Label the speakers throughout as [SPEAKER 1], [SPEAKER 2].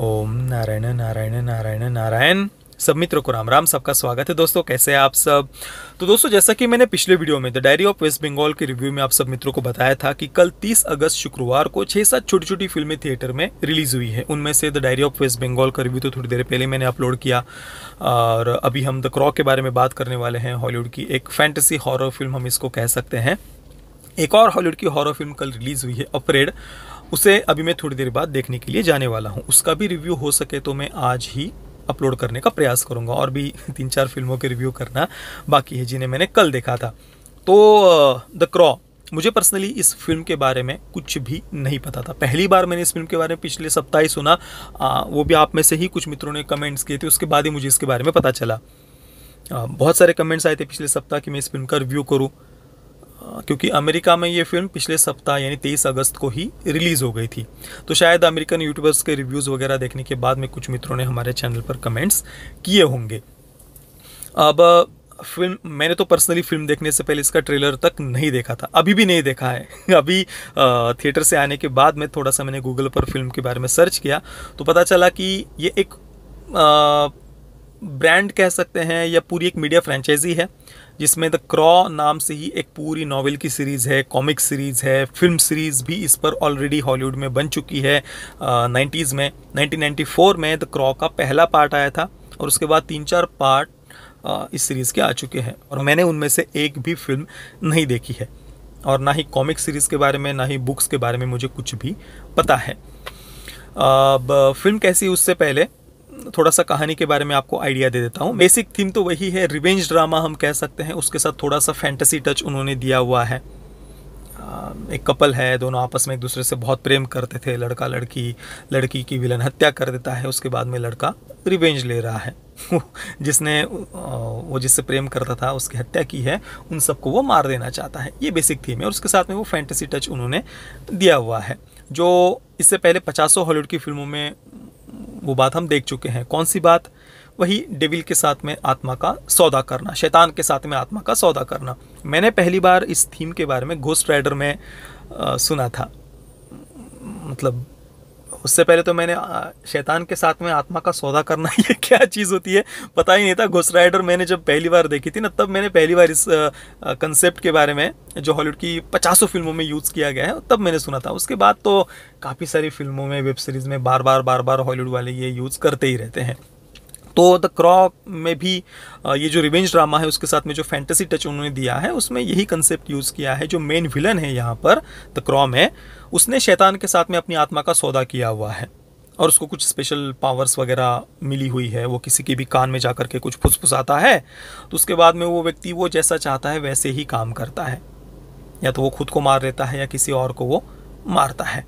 [SPEAKER 1] ओम नारायण नारायण नारायण नारायण सब मित्रों को राम राम सबका स्वागत है दोस्तों कैसे हैं आप सब तो दोस्तों जैसा कि मैंने पिछले वीडियो में the diary of West Bengal के रिव्यू में आप सब मित्रों को बताया था कि कल 30 अगस्त शुक्रवार को छह सात छोटी छोटी फिल्में थिएटर में रिलीज हुई है उनमें से the diary of West Bengal का रिव्यू तो थोड़ी देर पहले मैंने अपलोड किया और अभी हम द क्रॉ के बारे में बात करने वाले हैं हॉलीवुड की एक फैंटेसी हॉरर फिल्म हम इसको कह सकते हैं एक और हॉलीवुड की हॉरर फिल्म कल रिलीज़ हुई है अपरेड उसे अभी मैं थोड़ी देर बाद देखने के लिए जाने वाला हूँ उसका भी रिव्यू हो सके तो मैं आज ही अपलोड करने का प्रयास करूँगा और भी तीन चार फिल्मों के रिव्यू करना बाकी है जिन्हें मैंने कल देखा था तो द क्रॉ मुझे पर्सनली इस फिल्म के बारे में कुछ भी नहीं पता था पहली बार मैंने इस फिल्म के बारे में पिछले सप्ताह ही सुना आ, वो भी आप में से ही कुछ मित्रों ने कमेंट्स किए थे उसके बाद ही मुझे इसके बारे में पता चला आ, बहुत सारे कमेंट्स आए थे पिछले सप्ताह कि मैं इस फिल्म का रिव्यू करूँ क्योंकि अमेरिका में ये फिल्म पिछले सप्ताह यानी तेईस अगस्त को ही रिलीज़ हो गई थी तो शायद अमेरिकन यूट्यूबर्स के रिव्यूज़ वगैरह देखने के बाद में कुछ मित्रों ने हमारे चैनल पर कमेंट्स किए होंगे अब फिल्म मैंने तो पर्सनली फिल्म देखने से पहले इसका ट्रेलर तक नहीं देखा था अभी भी नहीं देखा है अभी थिएटर से आने के बाद में थोड़ा सा मैंने गूगल पर फिल्म के बारे में सर्च किया तो पता चला कि ये एक ब्रांड कह सकते हैं या पूरी एक मीडिया फ्रेंचाइजी है जिसमें द क्रॉ नाम से ही एक पूरी नावल की सीरीज़ है कॉमिक सीरीज़ है फिल्म सीरीज़ भी इस पर ऑलरेडी हॉलीवुड में बन चुकी है नाइन्टीज़ में 1994 में द क्रॉ का पहला पार्ट आया था और उसके बाद तीन चार पार्ट इस सीरीज़ के आ चुके हैं और मैंने उनमें से एक भी फिल्म नहीं देखी है और ना ही कॉमिक सीरीज़ के बारे में ना ही बुक्स के बारे में मुझे कुछ भी पता है अब फिल्म कैसी उससे पहले थोड़ा सा कहानी के बारे में आपको आइडिया दे देता हूँ बेसिक थीम तो वही है रिवेंज ड्रामा हम कह सकते हैं उसके साथ थोड़ा सा फैंटेसी टच उन्होंने दिया हुआ है एक कपल है दोनों आपस में एक दूसरे से बहुत प्रेम करते थे लड़का लड़की लड़की की विलन हत्या कर देता है उसके बाद में लड़का रिवेंज ले रहा है जिसने वो जिससे प्रेम करता था उसकी हत्या की है उन सबको वो मार देना चाहता है ये बेसिक थीम है और उसके साथ में वो फैंटेसी टच उन्होंने दिया हुआ है जो इससे पहले पचासों हॉलीवुड की फिल्मों में वो बात हम देख चुके हैं कौन सी बात वही डेविल के साथ में आत्मा का सौदा करना शैतान के साथ में आत्मा का सौदा करना मैंने पहली बार इस थीम के बारे में घोस्ट राइडर में आ, सुना था मतलब उससे पहले तो मैंने शैतान के साथ में आत्मा का सौदा करना ये क्या चीज़ होती है पता ही नहीं था घोस्ट राइडर मैंने जब पहली बार देखी थी ना तब मैंने पहली बार इस कंसेप्ट के बारे में जो हॉलीवुड की पचासों फिल्मों में यूज़ किया गया है तब मैंने सुना था उसके बाद तो काफ़ी सारी फिल्मों में वेब सीरीज़ में बार बार बार बार हॉलीवुड वाले ये यूज़ करते ही रहते हैं तो द क्रॉ में भी ये जो रिवेंज ड्रामा है उसके साथ में जो फैंटेसी टच उन्होंने दिया है उसमें यही कंसेप्ट यूज़ किया है जो मेन विलन है यहाँ पर द क्रॉ में उसने शैतान के साथ में अपनी आत्मा का सौदा किया हुआ है और उसको कुछ स्पेशल पावर्स वगैरह मिली हुई है वो किसी के भी कान में जा करके कुछ फुसफुसाता है तो उसके बाद में वो व्यक्ति वो जैसा चाहता है वैसे ही काम करता है या तो वो खुद को मार लेता है या किसी और को वो मारता है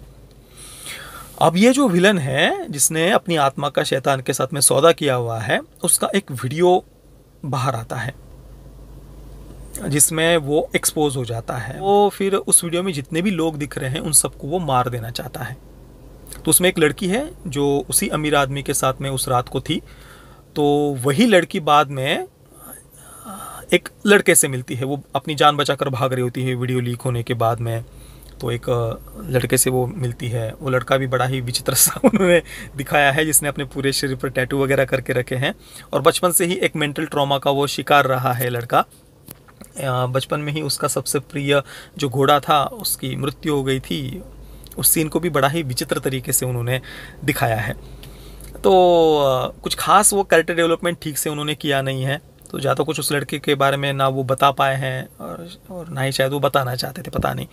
[SPEAKER 1] अब ये जो विलन है जिसने अपनी आत्मा का शैतान के साथ में सौदा किया हुआ है उसका एक वीडियो बाहर आता है जिसमें वो एक्सपोज हो जाता है वो फिर उस वीडियो में जितने भी लोग दिख रहे हैं उन सबको वो मार देना चाहता है तो उसमें एक लड़की है जो उसी अमीर आदमी के साथ में उस रात को थी तो वही लड़की बाद में एक लड़के से मिलती है वो अपनी जान बचाकर भाग रही होती है वीडियो लीक होने के बाद में तो एक लड़के से वो मिलती है वो लड़का भी बड़ा ही विचित्र सा उन्होंने दिखाया है जिसने अपने पूरे शरीर पर टैटू वगैरह करके रखे हैं और बचपन से ही एक मेंटल ट्रॉमा का वो शिकार रहा है लड़का बचपन में ही उसका सबसे प्रिय जो घोड़ा था उसकी मृत्यु हो गई थी उस सीन को भी बड़ा ही विचित्र तरीके से उन्होंने दिखाया है तो कुछ खास वो करेक्टर डेवलपमेंट ठीक से उन्होंने किया नहीं है तो या तो कुछ उस लड़के के बारे में ना वो बता पाए हैं और और ना ही शायद वो बताना चाहते थे पता नहीं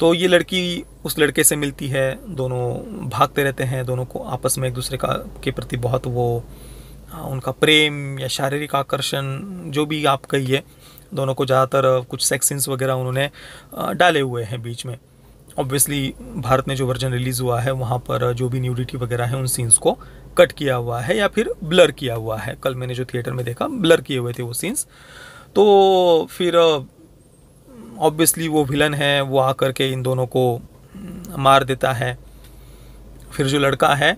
[SPEAKER 1] तो ये लड़की उस लड़के से मिलती है दोनों भागते रहते हैं दोनों को आपस में एक दूसरे का के प्रति बहुत वो उनका प्रेम या शारीरिक आकर्षण जो भी आप कहिए दोनों को ज़्यादातर कुछ सेक्सिन्स वगैरह उन्होंने डाले हुए हैं बीच में ऑब्वियसली भारत में जो वर्जन रिलीज़ हुआ है वहाँ पर जो भी न्यूडिटी वगैरह है उन सीन्स को कट किया हुआ है या फिर ब्लर किया हुआ है कल मैंने जो थिएटर में देखा ब्लर किए हुए थे वो सीन्स तो फिर ऑब्वियसली वो विलन है वो आकर के इन दोनों को मार देता है फिर जो लड़का है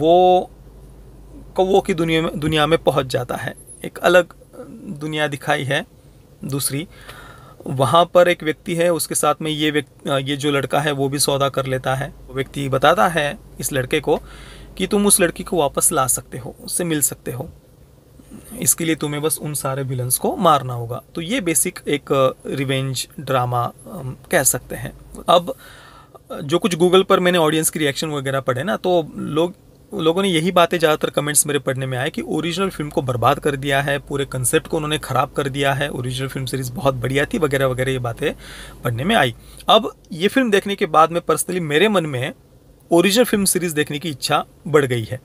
[SPEAKER 1] वो कौ की दुनिया में दुनिया में पहुंच जाता है एक अलग दुनिया दिखाई है दूसरी वहाँ पर एक व्यक्ति है उसके साथ में ये व्यक्ति ये जो लड़का है वो भी सौदा कर लेता है व्यक्ति बताता है इस लड़के को कि तुम उस लड़की को वापस ला सकते हो उससे मिल सकते हो इसके लिए तुम्हें बस उन सारे विलन्स को मारना होगा तो ये बेसिक एक रिवेंज ड्रामा कह सकते हैं अब जो कुछ गूगल पर मैंने ऑडियंस की रिएक्शन वगैरह पढ़े ना तो लोग लोगों ने यही बातें ज़्यादातर कमेंट्स मेरे पढ़ने में आए कि ओरिजिनल फिल्म को बर्बाद कर दिया है पूरे कंसेप्ट को उन्होंने ख़राब कर दिया है ओरिजिनल फिल्म सीरीज़ बहुत बढ़िया थी वगैरह वगैरह ये बातें पढ़ने में आई अब ये फिल्म देखने के बाद में पर्सनली मेरे मन में ओरिजिनल फिल्म सीरीज़ देखने की इच्छा बढ़ गई है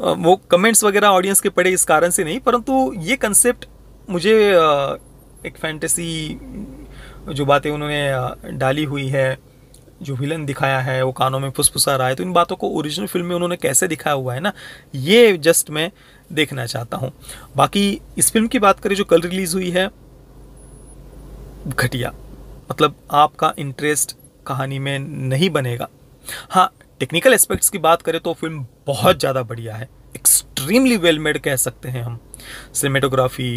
[SPEAKER 1] वो कमेंट्स वगैरह ऑडियंस के पड़े इस कारण से नहीं परंतु ये कंसेप्ट मुझे एक फैंटेसी जो बातें उन्होंने डाली हुई है जो विलन दिखाया है वो कानों में फुसफुसा रहा है तो इन बातों को ओरिजिनल फिल्म में उन्होंने कैसे दिखाया हुआ है ना ये जस्ट मैं देखना चाहता हूँ बाकी इस फिल्म की बात करें जो कल रिलीज़ हुई है घटिया मतलब आपका इंटरेस्ट कहानी में नहीं बनेगा हाँ टेक्निकल एस्पेक्ट्स की बात करें तो फिल्म बहुत ज़्यादा बढ़िया है एक्सट्रीमली वेल मेड कह सकते हैं हम सिनेमेटोग्राफी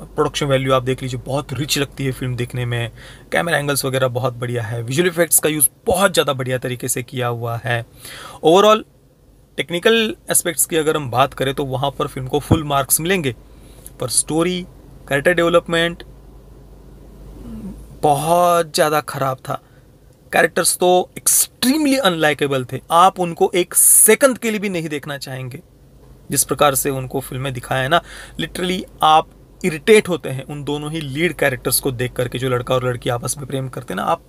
[SPEAKER 1] प्रोडक्शन वैल्यू आप देख लीजिए बहुत रिच लगती है फिल्म देखने में कैमरा एंगल्स वगैरह बहुत बढ़िया है विजुअल इफेक्ट्स का यूज़ बहुत ज़्यादा बढ़िया तरीके से किया हुआ है ओवरऑल टेक्निकल एस्पेक्ट्स की अगर हम बात करें तो वहाँ पर फिल्म को फुल मार्क्स मिलेंगे पर स्टोरी करेक्टर डेवलपमेंट बहुत ज़्यादा ख़राब था कैरेक्टर्स तो एक्सट्रीमली अनलाइकेबल थे आप उनको एक सेकंड के लिए भी नहीं देखना चाहेंगे जिस प्रकार से उनको फिल्में दिखाया है ना लिटरली आप इरिटेट होते हैं उन दोनों ही लीड कैरेक्टर्स को देख करके जो लड़का और लड़की आपस में प्रेम करते हैं ना आप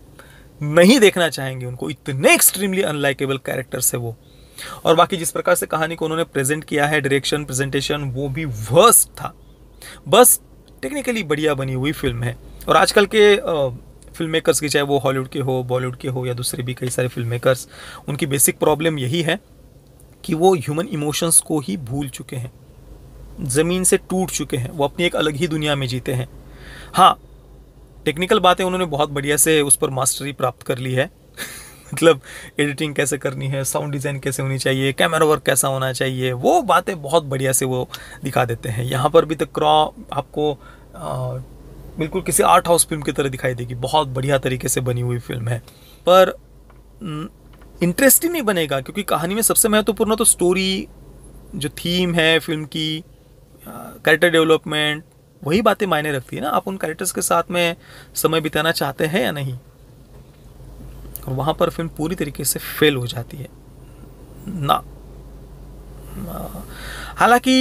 [SPEAKER 1] नहीं देखना चाहेंगे उनको इतने एक्सट्रीमली अनलाइकेबल कैरेक्टर्स है वो और बाकी जिस प्रकार से कहानी को उन्होंने प्रेजेंट किया है डायरेक्शन प्रेजेंटेशन वो भी वर्स्ट था बस टेक्निकली बढ़िया बनी हुई फिल्म है और आजकल के फिल्म मेकर्स की चाहे वो हॉलीवुड के हो बॉलीवुड के हो या दूसरे भी कई सारे फिल्म मेकर्स उनकी बेसिक प्रॉब्लम यही है कि वो ह्यूमन इमोशंस को ही भूल चुके हैं ज़मीन से टूट चुके हैं वो अपनी एक अलग ही दुनिया में जीते हैं हाँ टेक्निकल बातें उन्होंने बहुत बढ़िया से उस पर मास्टरी प्राप्त कर ली है मतलब एडिटिंग कैसे करनी है साउंड डिज़ाइन कैसे होनी चाहिए कैमरा वर्क कैसा होना चाहिए वो बातें बहुत बढ़िया से वो दिखा देते हैं यहाँ पर भी द तो क्रॉ आपको बिल्कुल किसी आर्ट हाउस फिल्म की तरह दिखाई देगी बहुत बढ़िया तरीके से बनी हुई फिल्म है पर इंटरेस्टिंग नहीं बनेगा क्योंकि कहानी में सबसे महत्वपूर्ण तो स्टोरी जो थीम है फिल्म की कैरेक्टर डेवलपमेंट वही बातें मायने रखती है ना आप उन कैरेक्टर्स के साथ में समय बिताना चाहते हैं या नहीं और वहाँ पर फिल्म पूरी तरीके से फेल हो जाती है ना हालांकि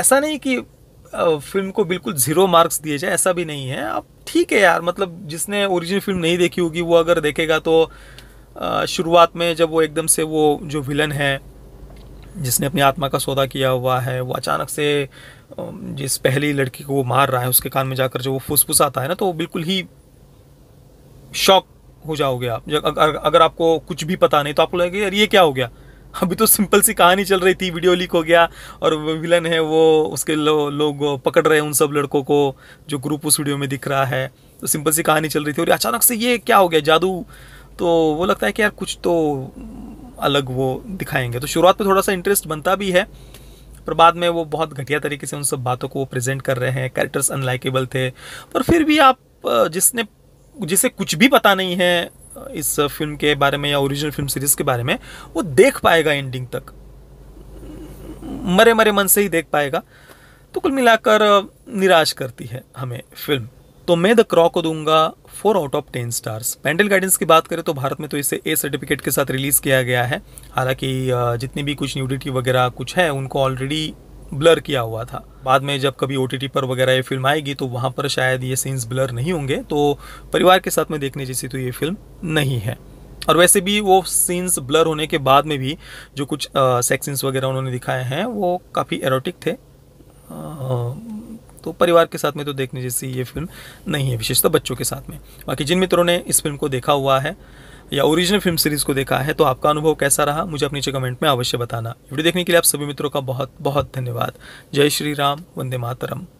[SPEAKER 1] ऐसा नहीं कि फिल्म को बिल्कुल ज़ीरो मार्क्स दिए जाए ऐसा भी नहीं है अब ठीक है यार मतलब जिसने ओरिजिनल फिल्म नहीं देखी होगी वो अगर देखेगा तो शुरुआत में जब वो एकदम से वो जो विलन है जिसने अपनी आत्मा का सौदा किया हुआ है वो अचानक से जिस पहली लड़की को वो मार रहा है उसके कान में जाकर जो वो आता है ना तो वो बिल्कुल ही शॉक हो जाओगे आप अगर आपको कुछ भी पता नहीं तो आपको लगेगा यार ये क्या हो गया अभी तो सिंपल सी कहानी चल रही थी वीडियो लीक हो गया और विलन है वो उसके लो, लोग पकड़ रहे हैं उन सब लड़कों को जो ग्रुप उस वीडियो में दिख रहा है तो सिंपल सी कहानी चल रही थी और अचानक से ये क्या हो गया जादू तो वो लगता है कि यार कुछ तो अलग वो दिखाएंगे तो शुरुआत में थोड़ा सा इंटरेस्ट बनता भी है पर बाद में वो बहुत घटिया तरीके से उन सब बातों को वो प्रेजेंट कर रहे हैं कैरेक्टर्स अनलाइकेबल थे पर फिर भी आप जिसने जिसे कुछ भी पता नहीं है इस फिल्म के बारे में या ओरिजिनल फिल्म सीरीज़ के बारे में वो देख पाएगा एंडिंग तक मरे मरे मन से ही देख पाएगा तो कुल मिलाकर निराश करती है हमें फिल्म तो मैं द क्रॉ को दूंगा four out of ten stars parental guidance की बात करें तो भारत में तो इसे ए सर्टिफिकेट के साथ रिलीज़ किया गया है हालांकि जितनी भी कुछ न्यूडिटी वगैरह कुछ है उनको ऑलरेडी ब्लर किया हुआ था बाद में जब कभी ओ पर वगैरह ये फिल्म आएगी तो वहाँ पर शायद ये सीन्स ब्लर नहीं होंगे तो परिवार के साथ में देखने जैसी तो ये फिल्म नहीं है और वैसे भी वो सीन्स ब्लर होने के बाद में भी जो कुछ सेक्स सीन्स वगैरह उन्होंने दिखाए हैं वो काफ़ी एरोटिक थे आ, तो परिवार के साथ में तो देखने जैसी ये फिल्म नहीं है विशेषतः बच्चों के साथ में बाकी जिन मित्रों ने इस फिल्म को देखा हुआ है या ओरिजिनल फिल्म सीरीज को देखा है तो आपका अनुभव कैसा रहा मुझे अपने नीचे कमेंट में अवश्य बताना वीडियो देखने के लिए आप सभी मित्रों का बहुत बहुत धन्यवाद जय श्री राम वंदे मातरम